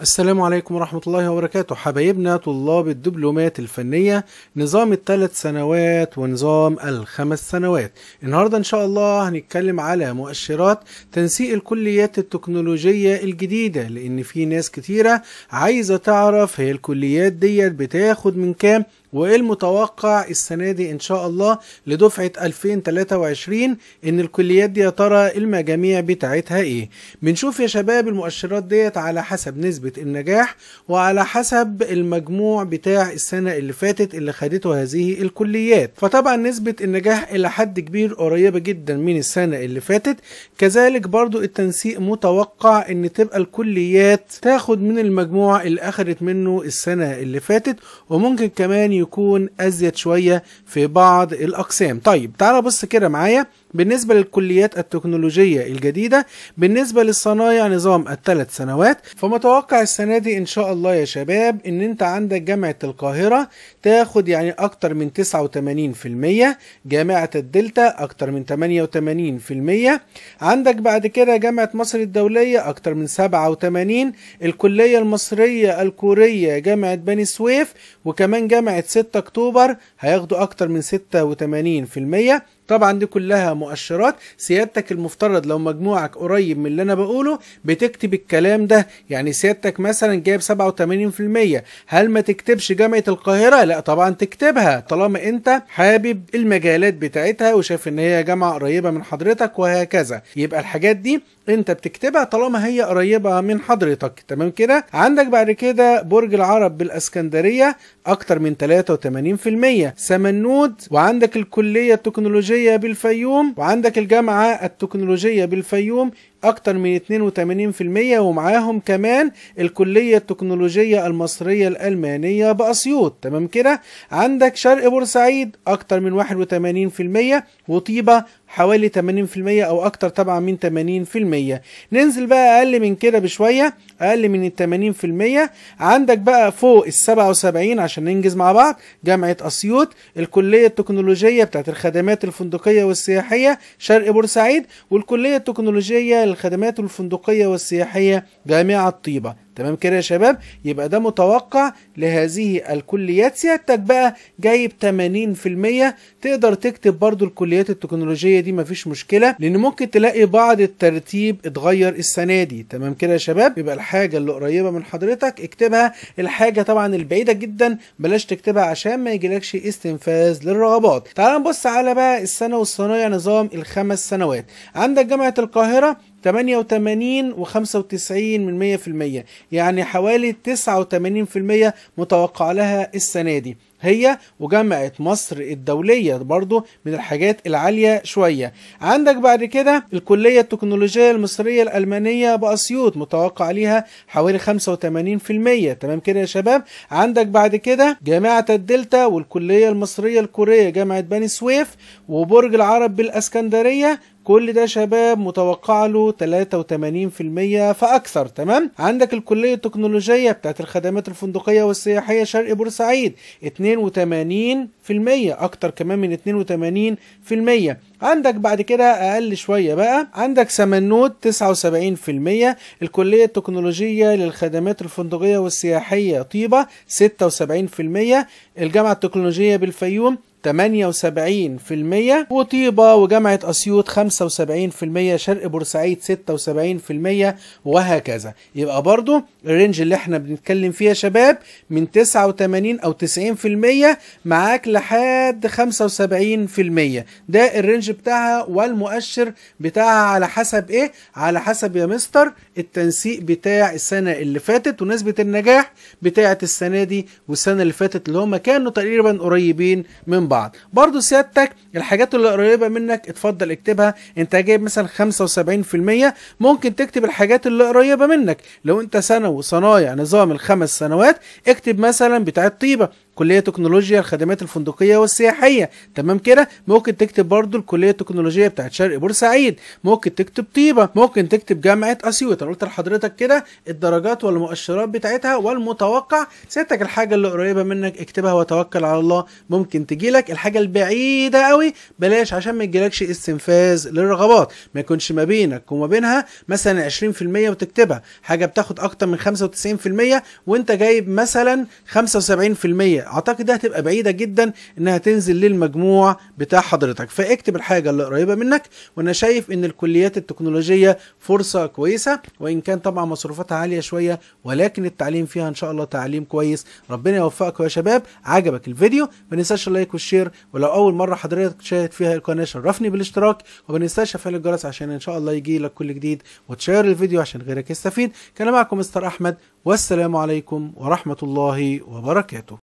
السلام عليكم ورحمة الله وبركاته حبايبنا طلاب الدبلومات الفنية نظام الثلاث سنوات ونظام الخمس سنوات النهاردة إن شاء الله هنتكلم على مؤشرات تنسيق الكليات التكنولوجية الجديدة لأن في ناس كتيرة عايزة تعرف هي الكليات ديت بتاخد من كام وايه المتوقع السنه دي ان شاء الله لدفعه 2023 ان الكليات دي يا ترى المجاميع بتاعتها ايه بنشوف يا شباب المؤشرات ديت على حسب نسبه النجاح وعلى حسب المجموع بتاع السنه اللي فاتت اللي خدته هذه الكليات فطبعا نسبه النجاح الى حد كبير قريبه جدا من السنه اللي فاتت كذلك برضو التنسيق متوقع ان تبقى الكليات تاخد من المجموع اللي اخدت منه السنه اللي فاتت وممكن كمان يكون ازيد شويه في بعض الاقسام طيب تعال بص كده معايا بالنسبه للكليات التكنولوجيه الجديده بالنسبه للصنايع نظام الثلاث سنوات فمتوقع السنه دي ان شاء الله يا شباب ان انت عندك جامعه القاهره تاخد يعني اكتر من 89% جامعه الدلتا اكتر من 88% عندك بعد كده جامعه مصر الدوليه اكتر من 87 الكليه المصريه الكوريه جامعه بني سويف وكمان جامعه 6 اكتوبر هياخدوا اكتر من 86% طبعا دي كلها مؤشرات سيادتك المفترض لو مجموعك قريب من اللي انا بقوله بتكتب الكلام ده يعني سيادتك مثلا جايب 87% هل ما تكتبش جامعة القاهرة لا طبعا تكتبها طالما انت حابب المجالات بتاعتها وشايف ان هي جامعة قريبة من حضرتك وهكذا يبقى الحاجات دي انت بتكتبها طالما هي قريبة من حضرتك تمام كده عندك بعد كده برج العرب بالاسكندرية اكتر من 83% سمنود وعندك الكلية التكنولوجية التكنولوجية بالفيوم وعندك الجامعة التكنولوجية بالفيوم أكتر من 82% ومعاهم كمان الكلية التكنولوجية المصرية الألمانية بأسيوط تمام كده عندك شرق بورسعيد أكتر من 81% وطيبة حوالي 80% او اكتر طبعا من 80% ننزل بقى اقل من كده بشويه اقل من ال 80% عندك بقى فوق ال 77 عشان ننجز مع بعض جامعه اسيوط الكليه التكنولوجيه بتاعت الخدمات الفندقيه والسياحيه شرق بورسعيد والكليه التكنولوجيه للخدمات الفندقيه والسياحيه جامعه طيبه تمام كده يا شباب يبقى ده متوقع لهذه الكليات سيادتك بقى جايب 80% تقدر تكتب برضو الكليات التكنولوجية دي مفيش مشكلة لان ممكن تلاقي بعض الترتيب اتغير السنة دي تمام كده يا شباب يبقى الحاجة اللي قريبة من حضرتك اكتبها الحاجة طبعا البعيدة جدا بلاش تكتبها عشان ما يجيلكش استنفاذ للرغبات تعال نبص على بقى السنة والصنايع نظام الخمس سنوات عندك جامعة القاهرة 88 و95 من 100% يعني حوالي 89% متوقع لها السنة دي هي وجامعة مصر الدولية برضو من الحاجات العالية شوية عندك بعد كده الكلية التكنولوجية المصرية الألمانية بأسيوط متوقع ليها حوالي 85% تمام كده يا شباب عندك بعد كده جامعة الدلتا والكلية المصرية الكورية جامعة بني سويف وبرج العرب بالأسكندرية كل ده شباب متوقع له 83% فاكثر تمام عندك الكليه التكنولوجيه بتاعت الخدمات الفندقيه والسياحيه شرق بورسعيد 82% اكتر كمان من 82% عندك بعد كده اقل شويه بقى عندك سمنوت 79% الكليه التكنولوجيه للخدمات الفندقيه والسياحيه طيبه 76% الجامعه التكنولوجيه بالفيوم 78% وطيبة وجامعة أسيوط 75% شرق بورسعيد 76% وهكذا يبقى برضو الرينج اللي احنا بنتكلم فيها شباب من 89 أو 90% معاك لحد 75% ده الرينج بتاعها والمؤشر بتاعها على حسب ايه على حسب يا مستر التنسيق بتاع السنه اللي فاتت ونسبه النجاح بتاعه السنه دي والسنه اللي فاتت اللي هم كانوا تقريبا قريبين من بعض برضو سيادتك الحاجات اللي قريبه منك اتفضل اكتبها انت جايب مثلا 75% ممكن تكتب الحاجات اللي قريبه منك لو انت سنه وصنايع نظام الخمس سنوات اكتب مثلا بتاع الطيبه كليه تكنولوجيا الخدمات الفندقيه والسياحيه تمام كده ممكن تكتب برضو الكليه التكنولوجيه بتاعت شرق بورسعيد ممكن تكتب طيبه ممكن تكتب جامعه اسيوط انا قلت لحضرتك كده الدرجات والمؤشرات بتاعتها والمتوقع سيادتك الحاجه اللي قريبه منك اكتبها وتوكل على الله ممكن تجيلك الحاجه البعيده قوي بلاش عشان ما يجيلكش استنفاذ للرغبات ما يكونش ما بينك وما بينها مثلا 20% وتكتبها حاجه بتاخد اكتر من 95% وانت جايب مثلا 75% اعتقد هتبقى بعيده جدا انها تنزل للمجموع بتاع حضرتك فاكتب الحاجه اللي قريبه منك وانا شايف ان الكليات التكنولوجيه فرصه كويسه وان كان طبعا مصروفاتها عاليه شويه ولكن التعليم فيها ان شاء الله تعليم كويس ربنا يوفقك يا شباب عجبك الفيديو ما ننساش اللايك والشير ولو اول مره حضرتك تشاهد فيها القناه شرفني بالاشتراك وما ننساش تفعيل الجرس عشان ان شاء الله يجي لك كل جديد وتشير الفيديو عشان غيرك يستفيد كان معكم مستر احمد والسلام عليكم ورحمه الله وبركاته